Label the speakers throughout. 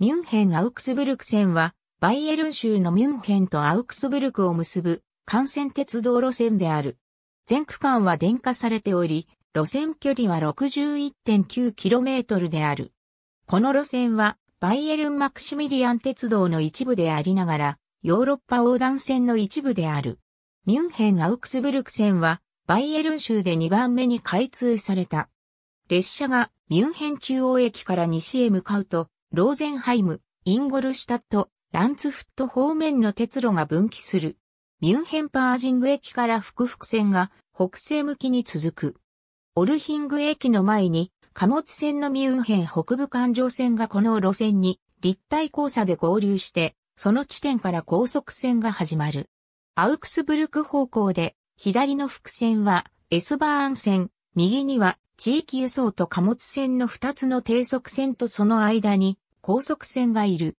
Speaker 1: ミュンヘン・アウクスブルク線は、バイエルン州のミュンヘンとアウクスブルクを結ぶ幹線鉄道路線である。全区間は電化されており、路線距離は 61.9km である。この路線は、バイエルン・マクシミリアン鉄道の一部でありながら、ヨーロッパ横断線の一部である。ミュンヘン・アウクスブルク線は、バイエルン州で2番目に開通された。列車がミュンヘン中央駅から西へ向かうと、ローゼンハイム、インゴルシュタット、ランツフット方面の鉄路が分岐する。ミュンヘンパージング駅から複々線が北西向きに続く。オルヒング駅の前に貨物線のミュンヘン北部環状線がこの路線に立体交差で合流して、その地点から高速線が始まる。アウクスブルク方向で、左の複線はエスバーン線、右には地域輸送と貨物船の二つの低速船とその間に高速船がいる。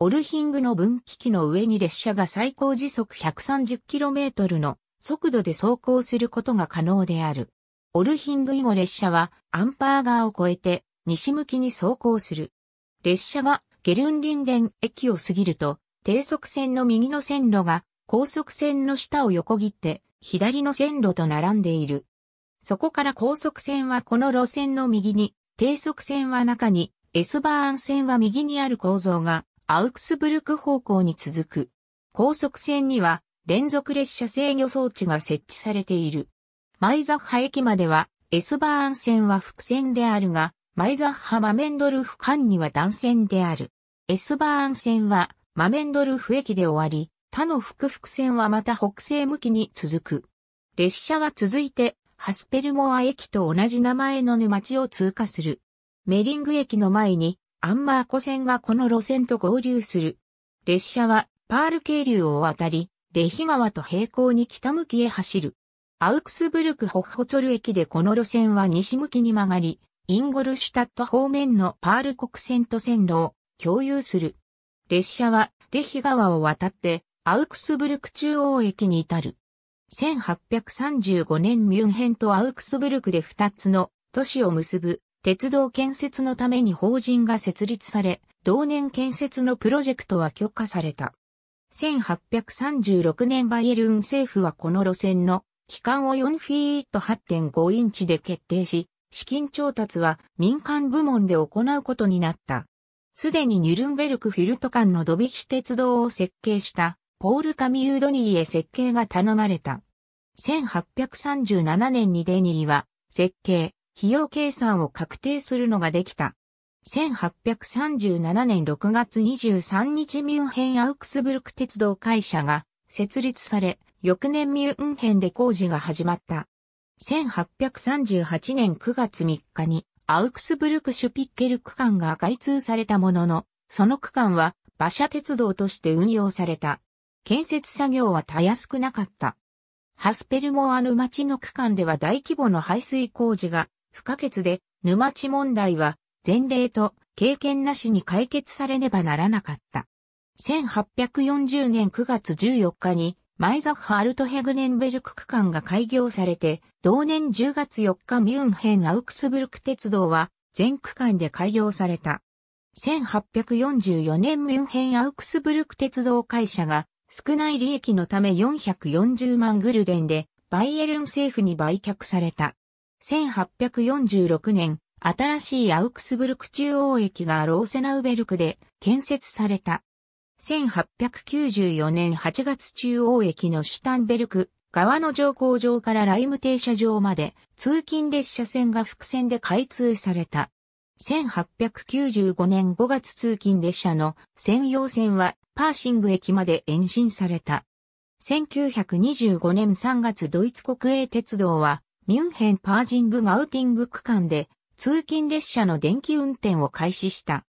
Speaker 1: オルヒングの分岐器の上に列車が最高時速 130km の速度で走行することが可能である。オルヒング以後列車はアンパー川を越えて西向きに走行する。列車がゲルンリンデン駅を過ぎると低速線の右の線路が高速線の下を横切って左の線路と並んでいる。そこから高速線はこの路線の右に、低速線は中に、エスバーン線は右にある構造が、アウクスブルク方向に続く。高速線には、連続列車制御装置が設置されている。マイザッハ駅までは、エスバーン線は複線であるが、マイザッハ・マメンドルフ間には断線である。エスバーン線は、マメンドルフ駅で終わり、他の複々線はまた北西向きに続く。列車は続いてハスペルモア駅と同じ名前の沼地を通過する。メリング駅の前にアンマー湖線がこの路線と合流する。列車はパール渓流を渡り、レヒ川と平行に北向きへ走る。アウクスブルクホッホチョル駅でこの路線は西向きに曲がり、インゴルシュタット方面のパール国線と線路を共有する。列車はレヒ川を渡ってアウクスブルク中央駅に至る。1835年ミュンヘンとアウクスブルクで2つの都市を結ぶ鉄道建設のために法人が設立され、同年建設のプロジェクトは許可された。1836年バイエルン政府はこの路線の期間を4フィート8.5インチで決定し、資金調達は民間部門で行うことになった。すでにニュルンベルクフィルト間のドビヒ鉄道を設計したポール・カミュードニーへ設計が頼まれた。1837年にデニーは設計、費用計算を確定するのができた。1837年6月23日ミュンヘンアウクスブルク鉄道会社が設立され、翌年ミュンヘンで工事が始まった。1838年9月3日にアウクスブルクシュピッケル区間が開通されたものの、その区間は馬車鉄道として運用された。建設作業はたやすくなかった。ハスペルモアヌ町の区間では大規模の排水工事が不可欠で、沼地問題は前例と経験なしに解決されねばならなかった。1840年9月14日にマイザフ・アルトヘグネンベルク区間が開業されて、同年10月4日ミュンヘン・アウクスブルク鉄道は全区間で開業された。1844年ミュンヘン・アウクスブルク鉄道会社が少ない利益のため440万グルデンでバイエルン政府に売却された。1846年、新しいアウクスブルク中央駅がローセナウベルクで建設された。1894年8月中央駅のシュタンベルク川の乗降場からライム停車場まで通勤列車線が複線で開通された。1895年5月通勤列車の専用線はパーシング駅まで延伸された。1925年3月ドイツ国営鉄道はミュンヘンパージングマウティング区間で通勤列車の電気運転を開始した。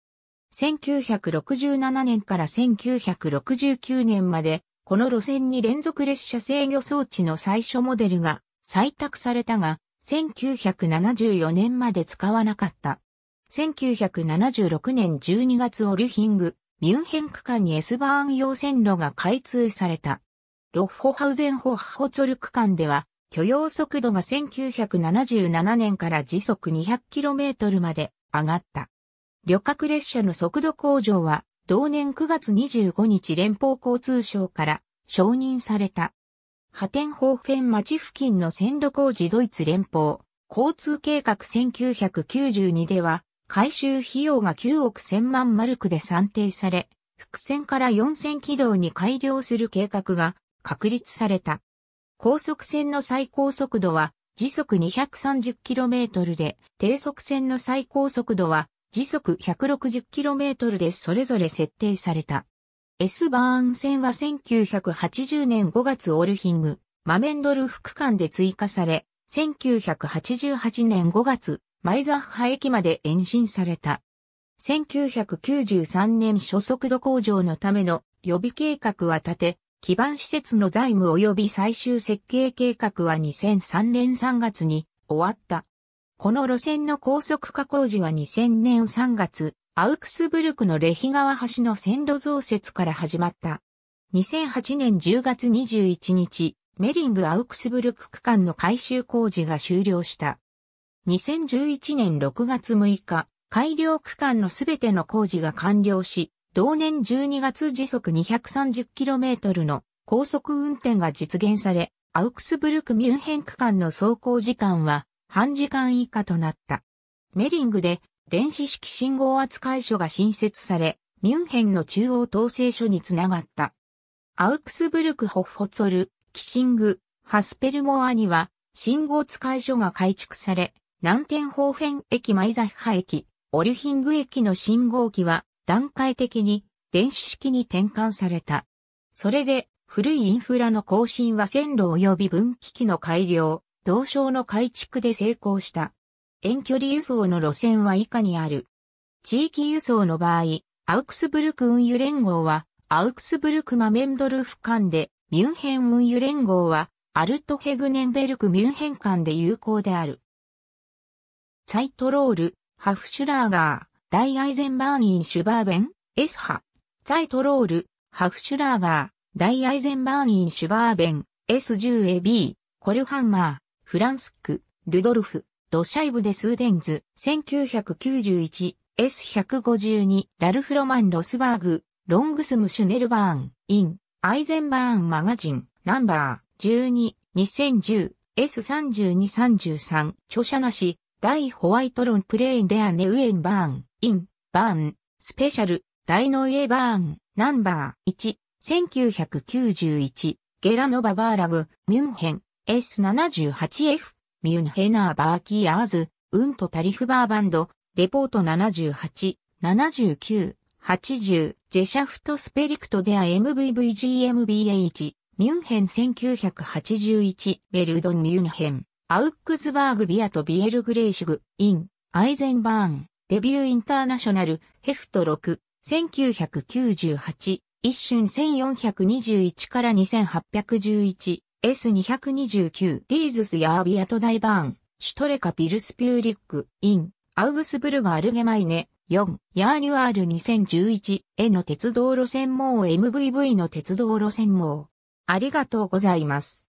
Speaker 1: 1967年から1969年までこの路線に連続列車制御装置の最初モデルが採択されたが1974年まで使わなかった。1976年12月オルヒング、ミュンヘン区間に S バーン用線路が開通された。ロッホハウゼンホッホチョル区間では、許容速度が1977年から時速 200km まで上がった。旅客列車の速度向上は、同年9月25日連邦交通省から承認された。ハテンホーフェン町付近の線路工事ドイツ連邦交通計画1992では、回収費用が9億1000万マルクで算定され、複線から4線軌道に改良する計画が確立された。高速線の最高速度は時速 230km で、低速線の最高速度は時速 160km でそれぞれ設定された。S バーン線は1980年5月オルヒング、マメンドルフ区間で追加され、1988年5月、マイザッハ駅まで延伸された。1993年初速度向上のための予備計画は立て、基盤施設の財務及び最終設計計画は2003年3月に終わった。この路線の高速化工事は2000年3月、アウクスブルクのレヒ川橋の線路増設から始まった。2008年10月21日、メリングアウクスブルク区間の改修工事が終了した。2011年6月6日、改良区間のすべての工事が完了し、同年12月時速 230km の高速運転が実現され、アウクスブルク・ミュンヘン区間の走行時間は半時間以下となった。メリングで電子式信号扱い所が新設され、ミュンヘンの中央統制所につながった。アウクスブルク・ホッフツォル、キシング、ハスペルモアには信号扱い所が改築され、南天方辺駅マイザッハ駅、オリュヒング駅の信号機は段階的に電子式に転換された。それで古いインフラの更新は線路及び分岐器の改良、同床の改築で成功した。遠距離輸送の路線は以下にある。地域輸送の場合、アウクスブルク運輸連合は、アウクスブルクマメンドルフ間で、ミュンヘン運輸連合は、アルトヘグネンベルクミュンヘン間で有効である。サイトロール、ハフシュラーガー、ダイアイゼンバーニンシュバーベン、エスハ、サイトロール、ハフシュラーガー、ダイアイゼンバーニンシュバーベン、S10AB、コルハンマー、フランスク、ルドルフ、ドシャイブデスーデンズ、1991、S152、ラルフロマン・ロスバーグ、ロングスム・シュネルバーン、イン、アイゼンバーン・マガジン、ナンバー、12、2010、S3233、著者なし、大ホワイトロンプレーンデアネウエンバーン、イン、バーン、スペシャル、大のーバーン、ナンバー1、1991、ゲラノババーラグ、ミュンヘン、S78F、ミュンヘナーバーキーアーズ、ウントタリフバーバンド、レポート78、79、80、ジェシャフトスペリクトデア MVVGMBH、ミュンヘン1981、ベルドンミュンヘン。アウックスバーグビアとビエルグレーシグ、イン、アイゼンバーン、レビューインターナショナル、ヘフト6、1998、一瞬1421から 2811S229、ディーズスヤービアとダイバーン、シュトレカピルスピューリック、イン、アウグスブルガアルゲマイネ、4、ヤーニュアール2011への鉄道路線網 MVV の鉄道路線網。ありがとうございます。